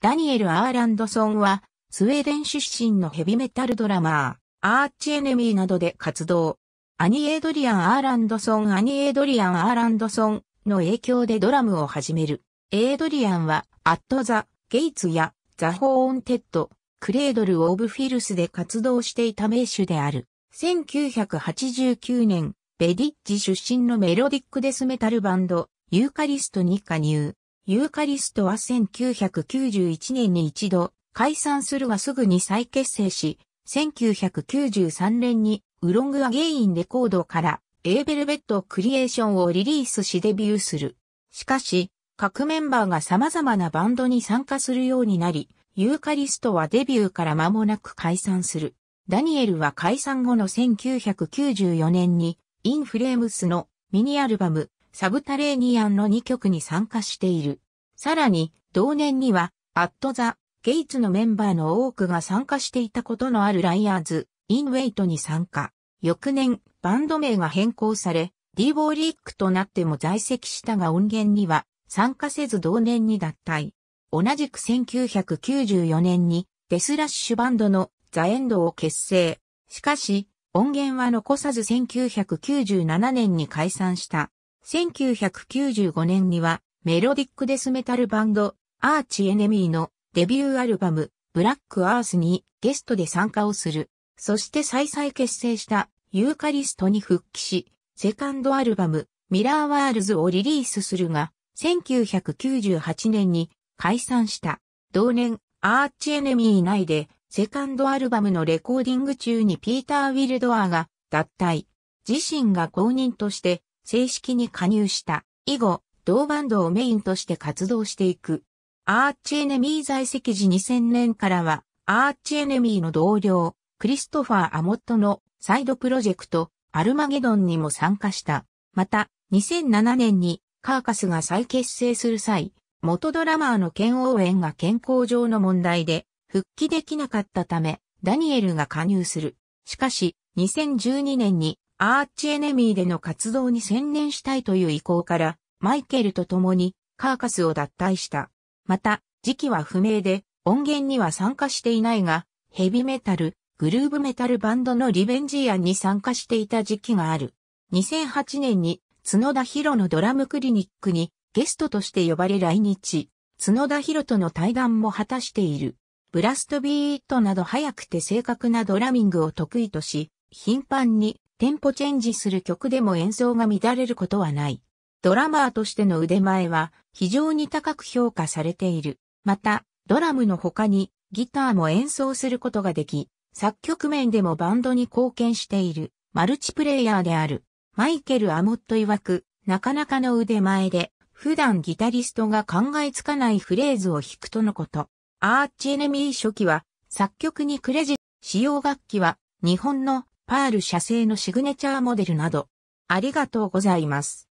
ダニエル・アーランドソンは、スウェーデン出身のヘビメタルドラマー、アーチエネミーなどで活動。アニ・エイドリアン・アーランドソン、アニ・エイドリアン・アーランドソンの影響でドラムを始める。エイドリアンは、アット・ザ・ゲイツや、ザ・ホーンテッド、クレードル・オブ・フィルスで活動していた名手である。1989年、ベディッジ出身のメロディックデスメタルバンド、ユーカリストに加入。ユーカリストは1991年に一度解散するがすぐに再結成し、1993年にウロングアゲインレコードからエーベルベッドクリエーションをリリースしデビューする。しかし、各メンバーが様々なバンドに参加するようになり、ユーカリストはデビューから間もなく解散する。ダニエルは解散後の1994年にインフレームスのミニアルバムサブタレーニアンの2曲に参加している。さらに、同年には、アットザ・ゲイツのメンバーの多くが参加していたことのあるライアーズ、インウェイトに参加。翌年、バンド名が変更され、ディーボーリックとなっても在籍したが音源には参加せず同年に脱退。同じく1994年にデスラッシュバンドのザ・エンドを結成。しかし、音源は残さず1997年に解散した。1995年にはメロディックデスメタルバンドアーチエネミーのデビューアルバムブラックアースにゲストで参加をする。そして再々結成したユーカリストに復帰し、セカンドアルバムミラーワールズをリリースするが、1998年に解散した。同年、アーチエネミー内で、セカンドアルバムのレコーディング中にピーター・ウィルドアが脱退。自身が公認として正式に加入した以後、同バンドをメインとして活動していく。アーチエネミー在籍時2000年からは、アーチエネミーの同僚、クリストファー・アモットのサイドプロジェクト、アルマゲドンにも参加した。また、2007年にカーカスが再結成する際、元ドラマーのケン・オーンが健康上の問題で復帰できなかったため、ダニエルが加入する。しかし、2012年にアーチエネミーでの活動に専念したいという意向から、マイケルと共にカーカスを脱退した。また、時期は不明で、音源には参加していないが、ヘビメタル、グルーブメタルバンドのリベンジ案に参加していた時期がある。2008年に角田博のドラムクリニックにゲストとして呼ばれ来日、角田博との対談も果たしている。ブラストビートなど早くて正確なドラミングを得意とし、頻繁にテンポチェンジする曲でも演奏が乱れることはない。ドラマーとしての腕前は非常に高く評価されている。また、ドラムの他にギターも演奏することができ、作曲面でもバンドに貢献しているマルチプレイヤーである。マイケル・アモット曰く、なかなかの腕前で、普段ギタリストが考えつかないフレーズを弾くとのこと。アーチエネミー初期は作曲にクレジット、使用楽器は日本のパール社製のシグネチャーモデルなど、ありがとうございます。